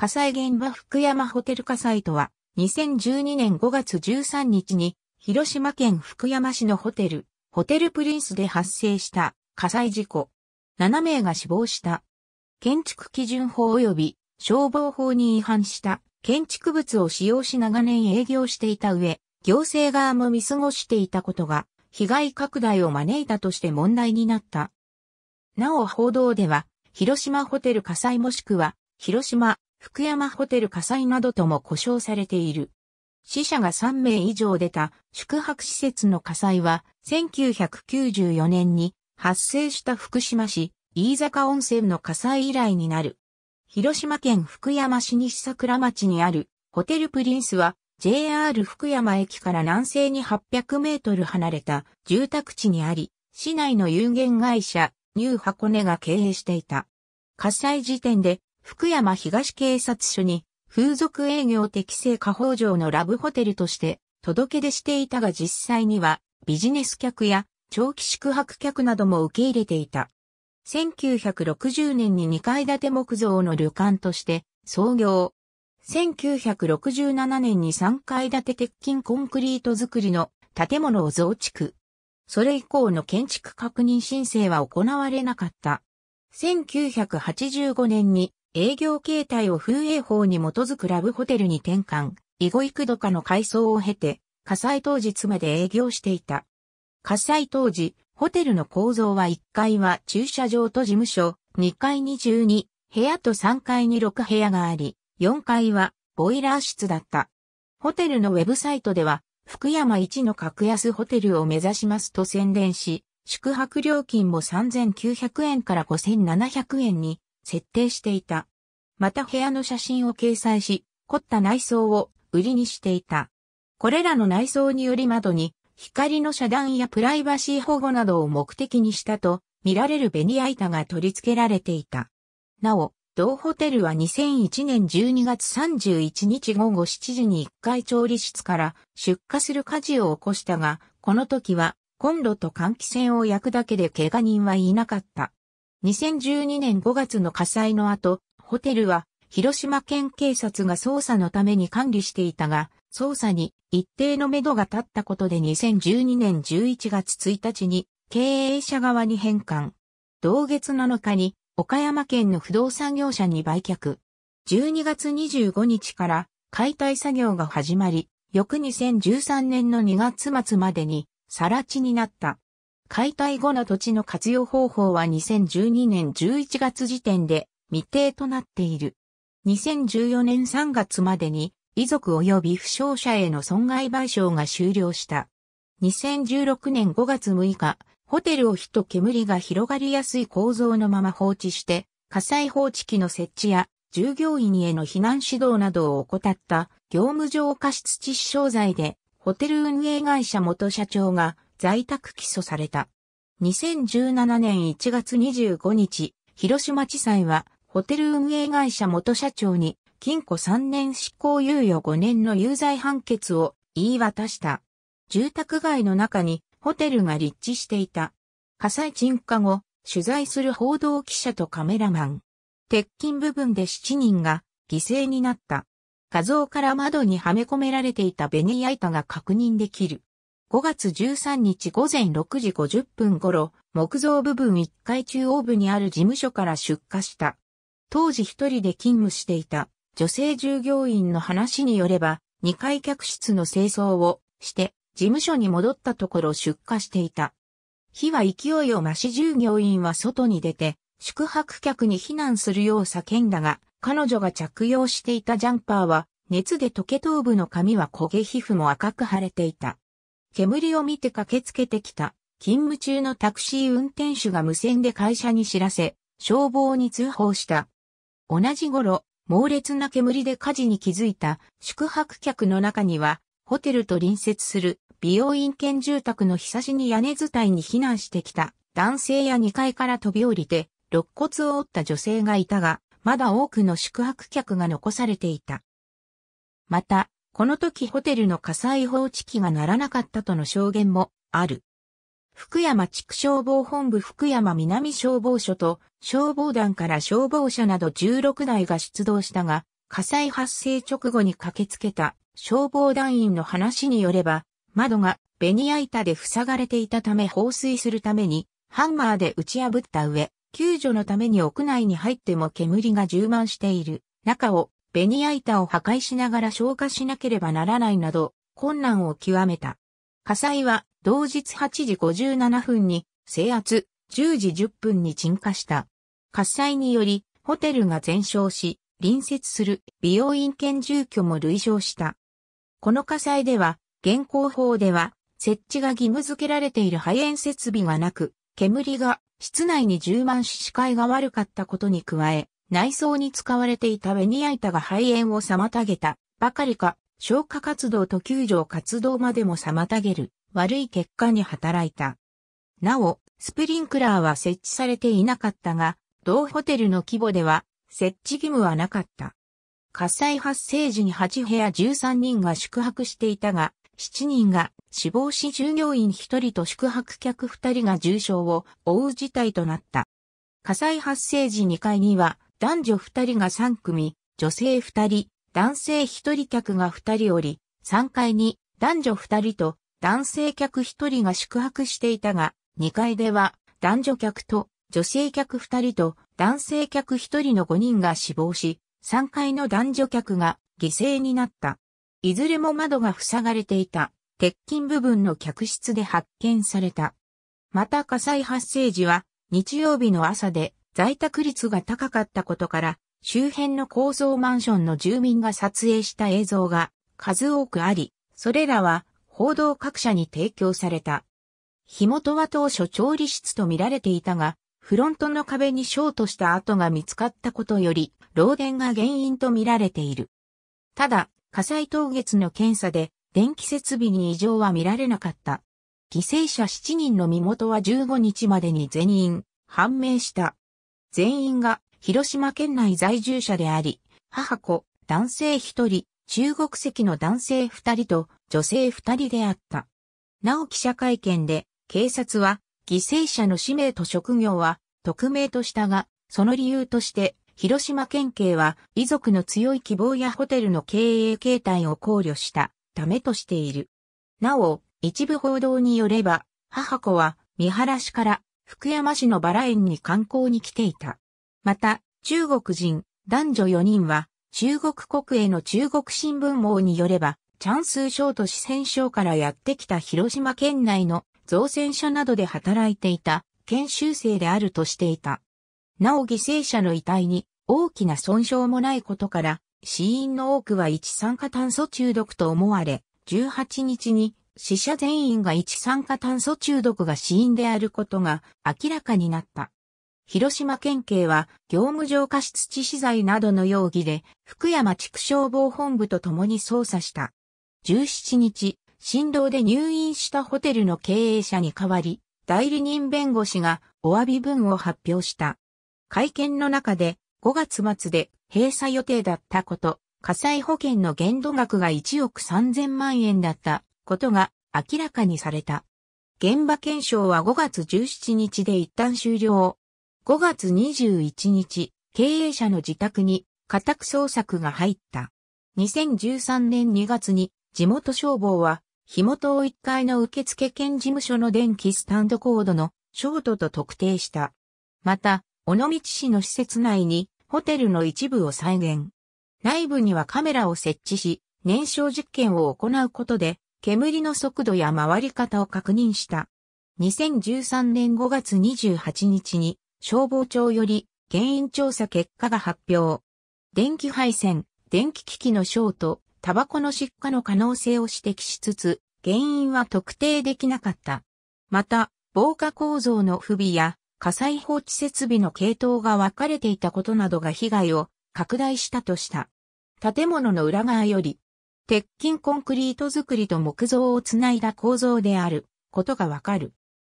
火災現場福山ホテル火災とは、2012年5月13日に、広島県福山市のホテル、ホテルプリンスで発生した火災事故。7名が死亡した。建築基準法及び消防法に違反した建築物を使用し長年営業していた上、行政側も見過ごしていたことが、被害拡大を招いたとして問題になった。なお報道では、広島ホテル火災もしくは、広島福山ホテル火災などとも呼称されている。死者が3名以上出た宿泊施設の火災は1994年に発生した福島市飯坂温泉の火災以来になる。広島県福山市西桜町にあるホテルプリンスは JR 福山駅から南西に800メートル離れた住宅地にあり、市内の有限会社ニュー箱根が経営していた。火災時点で福山東警察署に、風俗営業適正化法上のラブホテルとして届け出していたが実際にはビジネス客や長期宿泊客なども受け入れていた。1960年に2階建て木造の旅館として創業。1967年に3階建て鉄筋コンクリート造りの建物を増築。それ以降の建築確認申請は行われなかった。1985年に営業形態を風営法に基づくラブホテルに転換、囲碁幾度かの改装を経て、火災当日まで営業していた。火災当時、ホテルの構造は1階は駐車場と事務所、2階に12部屋と3階に6部屋があり、4階はボイラー室だった。ホテルのウェブサイトでは、福山一の格安ホテルを目指しますと宣伝し、宿泊料金も3900円から5700円に設定していた。また部屋の写真を掲載し、凝った内装を売りにしていた。これらの内装により窓に光の遮断やプライバシー保護などを目的にしたと見られるベニヤ板が取り付けられていた。なお、同ホテルは2001年12月31日午後7時に1回調理室から出火する火事を起こしたが、この時はコンロと換気扇を焼くだけで怪我人はいなかった。2012年5月の火災の後、ホテルは広島県警察が捜査のために管理していたが、捜査に一定の目処が立ったことで2012年11月1日に経営者側に返還。同月7日に岡山県の不動産業者に売却。12月25日から解体作業が始まり、翌2013年の2月末までにさら地になった。解体後の土地の活用方法は2012年11月時点で未定となっている。2014年3月までに遺族及び負傷者への損害賠償が終了した。2016年5月6日、ホテルを火と煙が広がりやすい構造のまま放置して、火災放置機の設置や従業員への避難指導などを怠った業務上過失致死傷罪で、ホテル運営会社元社長が在宅起訴された。2017年1月25日、広島地裁は、ホテル運営会社元社長に、禁錮3年執行猶予5年の有罪判決を言い渡した。住宅街の中にホテルが立地していた。火災鎮火後、取材する報道記者とカメラマン。鉄筋部分で7人が犠牲になった。画像から窓にはめ込められていたベニヤ板が確認できる。5月13日午前6時50分頃、木造部分1階中央部にある事務所から出火した。当時一人で勤務していた女性従業員の話によれば、2階客室の清掃をして事務所に戻ったところ出火していた。火は勢いを増し従業員は外に出て、宿泊客に避難するよう叫んだが、彼女が着用していたジャンパーは、熱で溶け頭部の髪は焦げ皮膚も赤く腫れていた。煙を見て駆けつけてきた、勤務中のタクシー運転手が無線で会社に知らせ、消防に通報した。同じ頃、猛烈な煙で火事に気づいた宿泊客の中には、ホテルと隣接する美容院兼住宅の日差しに屋根伝いに避難してきた男性や2階から飛び降りて、肋骨を折った女性がいたが、まだ多くの宿泊客が残されていた。また、この時ホテルの火災報知機が鳴らなかったとの証言もある。福山地区消防本部福山南消防署と消防団から消防車など16台が出動したが、火災発生直後に駆けつけた消防団員の話によれば、窓がベニヤ板で塞がれていたため放水するためにハンマーで打ち破った上、救助のために屋内に入っても煙が充満している中をベニヤ板を破壊しながら消火しなければならないなど、困難を極めた。火災は同日8時57分に制圧、10時10分に鎮火した。火災により、ホテルが全焼し、隣接する美容院兼住居も類焼した。この火災では、現行法では、設置が義務付けられている肺炎設備がなく、煙が室内に充満し視界が悪かったことに加え、内装に使われていたベニヤ板が肺炎を妨げたばかりか、消火活動と救助活動までも妨げる悪い結果に働いた。なお、スプリンクラーは設置されていなかったが、同ホテルの規模では設置義務はなかった。火災発生時に8部屋13人が宿泊していたが、7人が死亡し従業員1人と宿泊客2人が重傷を負う事態となった。火災発生時2階には男女2人が3組、女性2人、男性1人客が2人おり、3階に男女2人と男性客1人が宿泊していたが、2階では男女客と女性客2人と男性客1人の5人が死亡し、3階の男女客が犠牲になった。いずれも窓が塞がれていた鉄筋部分の客室で発見された。また火災発生時は日曜日の朝で在宅率が高かったことから、周辺の高層マンションの住民が撮影した映像が数多くあり、それらは報道各社に提供された。火元は当初調理室と見られていたが、フロントの壁にショートした跡が見つかったことより、漏電が原因と見られている。ただ、火災当月の検査で、電気設備に異常は見られなかった。犠牲者7人の身元は15日までに全員判明した。全員が広島県内在住者であり、母子、男性一人、中国籍の男性二人と女性二人であった。なお記者会見で、警察は、犠牲者の氏名と職業は、匿名としたが、その理由として、広島県警は、遺族の強い希望やホテルの経営形態を考慮したためとしている。なお、一部報道によれば、母子は、三原市から福山市のバラ園に観光に来ていた。また、中国人、男女4人は、中国国営の中国新聞網によれば、チャンスー省と四川省からやってきた広島県内の造船所などで働いていた研修生であるとしていた。なお犠牲者の遺体に大きな損傷もないことから、死因の多くは一酸化炭素中毒と思われ、18日に死者全員が一酸化炭素中毒が死因であることが明らかになった。広島県警は業務上過失致死罪などの容疑で福山地区消防本部と共に捜査した。17日、振動で入院したホテルの経営者に代わり、代理人弁護士がお詫び文を発表した。会見の中で5月末で閉鎖予定だったこと、火災保険の限度額が1億3000万円だったことが明らかにされた。現場検証は5月17日で一旦終了。5月21日、経営者の自宅に家宅捜索が入った。2013年2月に地元消防は火元を1階の受付兼事務所の電気スタンドコードのショートと特定した。また、尾道市の施設内にホテルの一部を再現。内部にはカメラを設置し、燃焼実験を行うことで煙の速度や回り方を確認した。2013年5月28日に消防庁より原因調査結果が発表。電気配線、電気機器のショート、タバコの失火の可能性を指摘しつつ、原因は特定できなかった。また、防火構造の不備や火災放置設備の系統が分かれていたことなどが被害を拡大したとした。建物の裏側より鉄筋コンクリート造りと木造をつないだ構造であることがわかる。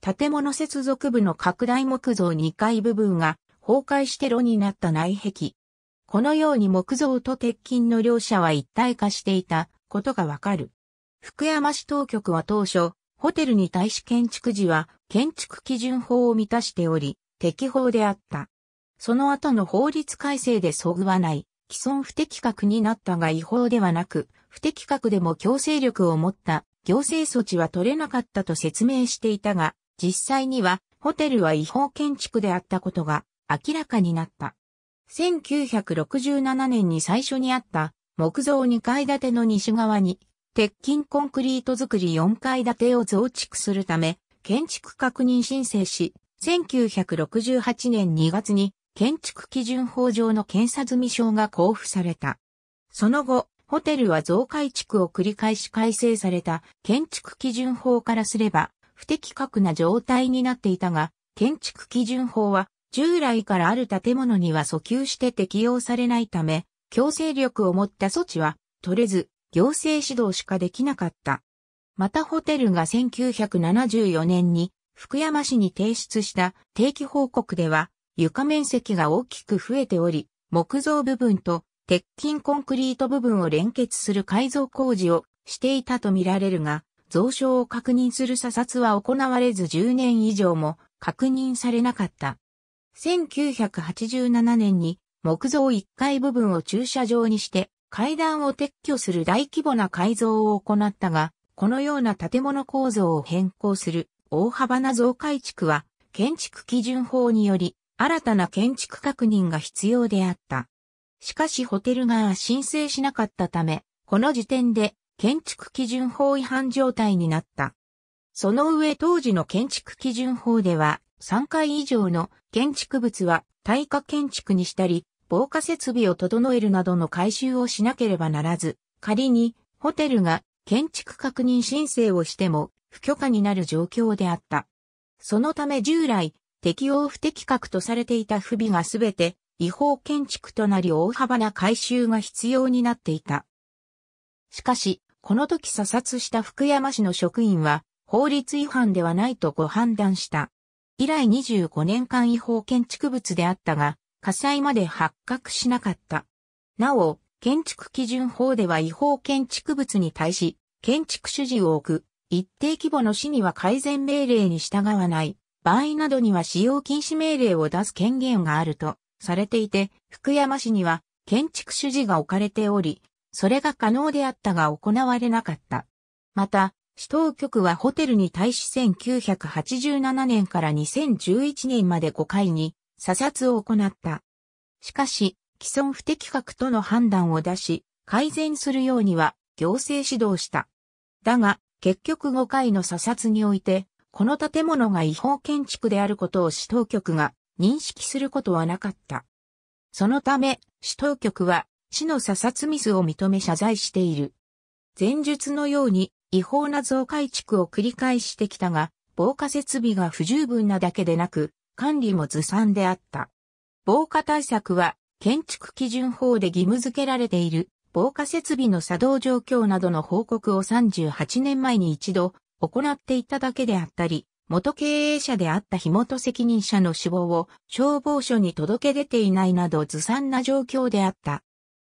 建物接続部の拡大木造2階部分が崩壊して炉になった内壁。このように木造と鉄筋の両者は一体化していたことがわかる。福山市当局は当初、ホテルに対し建築時は建築基準法を満たしており、適法であった。その後の法律改正でそぐわない既存不適格になったが違法ではなく、不適格でも強制力を持った行政措置は取れなかったと説明していたが、実際にはホテルは違法建築であったことが明らかになった。1967年に最初にあった木造2階建ての西側に鉄筋コンクリート作り4階建てを増築するため建築確認申請し、1968年2月に建築基準法上の検査済証が交付された。その後、ホテルは増改築を繰り返し改正された建築基準法からすれば不適格な状態になっていたが、建築基準法は従来からある建物には訴求して適用されないため、強制力を持った措置は取れず、行政指導しかできなかった。またホテルが1974年に福山市に提出した定期報告では、床面積が大きく増えており、木造部分と鉄筋コンクリート部分を連結する改造工事をしていたとみられるが、増床を確認する査察は行われず10年以上も確認されなかった。1987年に木造1階部分を駐車場にして階段を撤去する大規模な改造を行ったが、このような建物構造を変更する大幅な増改築は建築基準法により新たな建築確認が必要であった。しかしホテル側は申請しなかったため、この時点で建築基準法違反状態になった。その上当時の建築基準法では、3階以上の建築物は耐火建築にしたり、防火設備を整えるなどの改修をしなければならず、仮にホテルが建築確認申請をしても不許可になる状況であった。そのため従来、適応不適格とされていた不備がすべて違法建築となり大幅な改修が必要になっていた。しかし、この時査察した福山市の職員は法律違反ではないとご判断した。以来25年間違法建築物であったが、火災まで発覚しなかった。なお、建築基準法では違法建築物に対し、建築主事を置く、一定規模の市には改善命令に従わない、場合などには使用禁止命令を出す権限があるとされていて、福山市には建築主事が置かれており、それが可能であったが行われなかった。また、市当局はホテルに対し1987年から2011年まで5回に査察を行った。しかし、既存不適格との判断を出し、改善するようには行政指導した。だが、結局5回の査察において、この建物が違法建築であることを市当局が認識することはなかった。そのため、市当局は、市の査察ミスを認め謝罪している。前述のように、違法な増改築を繰り返してきたが、防火設備が不十分なだけでなく、管理もずさんであった。防火対策は、建築基準法で義務付けられている、防火設備の作動状況などの報告を38年前に一度、行っていただけであったり、元経営者であった日元責任者の死亡を消防署に届け出ていないなどずさんな状況であった。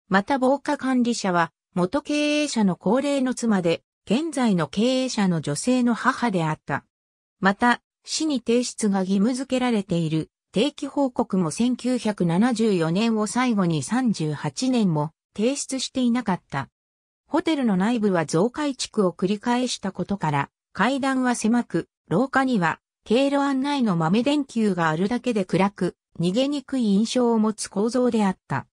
また防火管理者は元経営者の高齢の妻で、現在の経営者の女性の母であった。また、市に提出が義務付けられている定期報告も1974年を最後に38年も提出していなかった。ホテルの内部は増改築を繰り返したことから、階段は狭く、廊下には経路案内の豆電球があるだけで暗く、逃げにくい印象を持つ構造であった。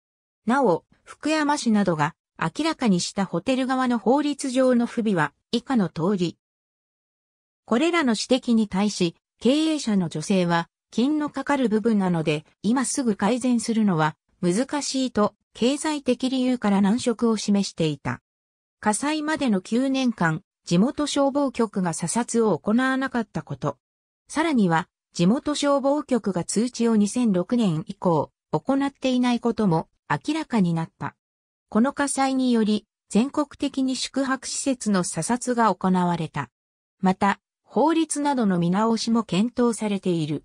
なお、福山市などが明らかにしたホテル側の法律上の不備は以下の通り。これらの指摘に対し、経営者の女性は、金のかかる部分なので、今すぐ改善するのは難しいと、経済的理由から難色を示していた。火災までの9年間、地元消防局が査察を行わなかったこと。さらには、地元消防局が通知を2006年以降、行っていないことも明らかになった。この火災により、全国的に宿泊施設の査察が行われた。また、法律などの見直しも検討されている。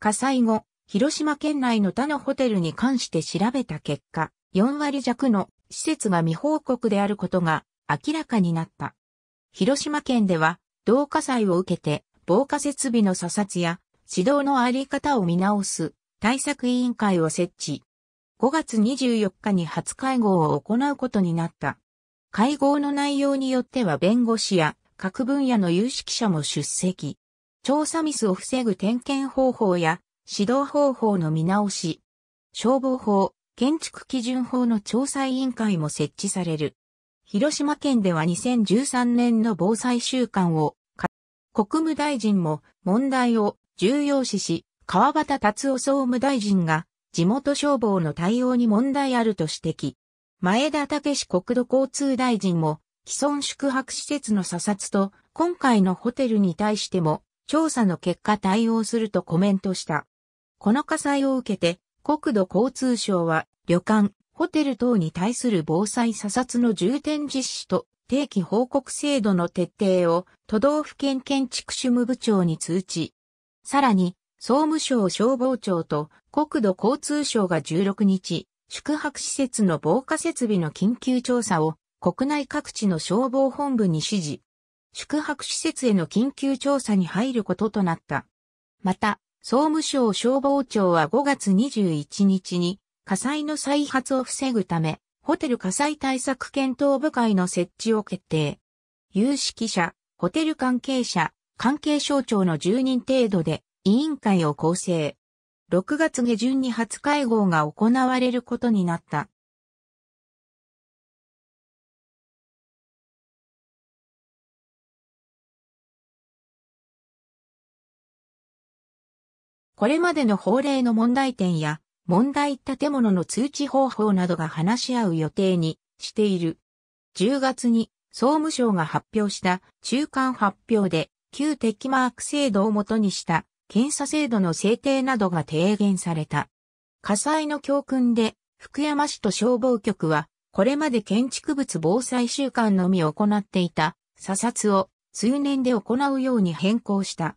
火災後、広島県内の他のホテルに関して調べた結果、4割弱の施設が未報告であることが明らかになった。広島県では、同火災を受けて、防火設備の査察や、指導のあり方を見直す、対策委員会を設置。5月24日に初会合を行うことになった。会合の内容によっては弁護士や各分野の有識者も出席。調査ミスを防ぐ点検方法や指導方法の見直し、消防法、建築基準法の調査委員会も設置される。広島県では2013年の防災週間を、国務大臣も問題を重要視し、川端達夫総務大臣が地元消防の対応に問題あると指摘。前田武史国土交通大臣も既存宿泊施設の査察と今回のホテルに対しても調査の結果対応するとコメントした。この火災を受けて国土交通省は旅館、ホテル等に対する防災査察の重点実施と定期報告制度の徹底を都道府県建築主務部長に通知。さらに、総務省消防庁と国土交通省が16日、宿泊施設の防火設備の緊急調査を国内各地の消防本部に指示。宿泊施設への緊急調査に入ることとなった。また、総務省消防庁は5月21日に火災の再発を防ぐため、ホテル火災対策検討部会の設置を決定。有識者、ホテル関係者、関係省庁の10人程度で委員会を構成。6月下旬に初会合が行われることになった。これまでの法令の問題点や問題建物の通知方法などが話し合う予定にしている。10月に総務省が発表した中間発表で旧敵マーク制度をもとにした検査制度の制定などが提言された。火災の教訓で福山市と消防局はこれまで建築物防災週間のみ行っていた査察を数年で行うように変更した。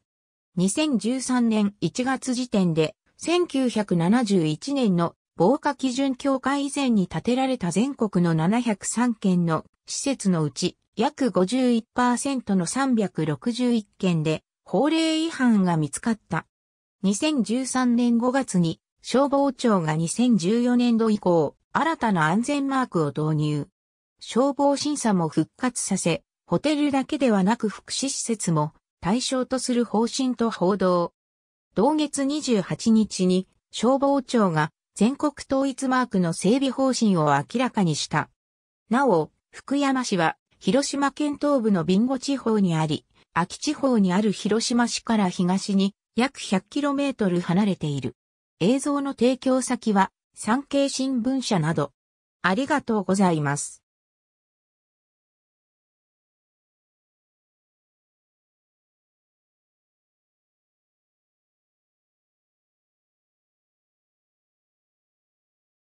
2013年1月時点で1971年の防火基準協会以前に建てられた全国の703件の施設のうち約51%の361件で法令違反が見つかった。2013年5月に消防庁が2014年度以降新たな安全マークを導入。消防審査も復活させ、ホテルだけではなく福祉施設も対象とする方針と報道。同月28日に消防庁が全国統一マークの整備方針を明らかにした。なお、福山市は広島県東部のビンゴ地方にあり、秋地方にある広島市から東に約 100km 離れている。映像の提供先は産経新聞社など。ありがとうございます。